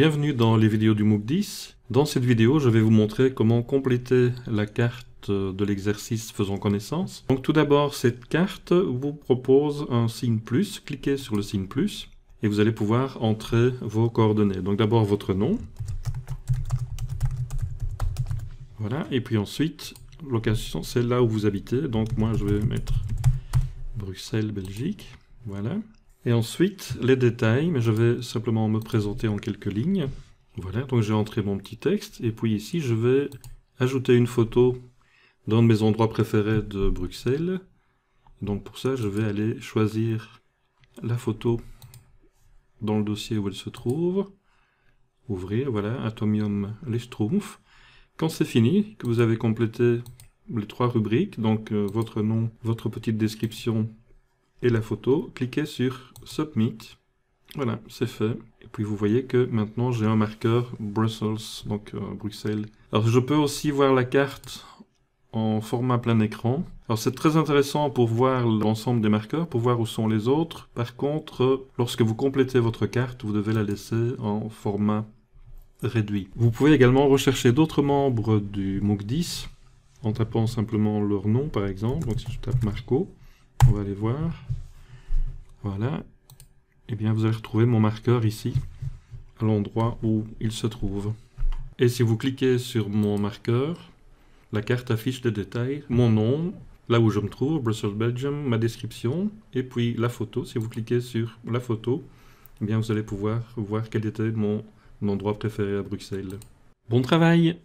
Bienvenue dans les vidéos du MOOC 10. Dans cette vidéo, je vais vous montrer comment compléter la carte de l'exercice Faisons connaissance. Donc tout d'abord, cette carte vous propose un signe plus. Cliquez sur le signe plus et vous allez pouvoir entrer vos coordonnées. Donc d'abord votre nom. Voilà, et puis ensuite, location, c'est là où vous habitez. Donc moi, je vais mettre Bruxelles, Belgique. Voilà. Et ensuite, les détails, mais je vais simplement me présenter en quelques lignes. Voilà, donc j'ai entré mon petit texte, et puis ici, je vais ajouter une photo dans mes endroits préférés de Bruxelles. Donc pour ça, je vais aller choisir la photo dans le dossier où elle se trouve. Ouvrir, voilà, Atomium les Quand c'est fini, que vous avez complété les trois rubriques, donc euh, votre nom, votre petite description et la photo, cliquez sur Submit. Voilà, c'est fait. Et puis vous voyez que maintenant j'ai un marqueur Brussels, donc euh, Bruxelles. Alors je peux aussi voir la carte en format plein écran. Alors c'est très intéressant pour voir l'ensemble des marqueurs, pour voir où sont les autres. Par contre, lorsque vous complétez votre carte, vous devez la laisser en format réduit. Vous pouvez également rechercher d'autres membres du MOOC 10 en tapant simplement leur nom par exemple. Donc si je tape Marco, on va aller voir. Voilà. Et eh bien, vous allez retrouver mon marqueur ici, à l'endroit où il se trouve. Et si vous cliquez sur mon marqueur, la carte affiche des détails, mon nom, là où je me trouve, Brussels, Belgium, ma description, et puis la photo. Si vous cliquez sur la photo, eh bien vous allez pouvoir voir quel était mon endroit préféré à Bruxelles. Bon travail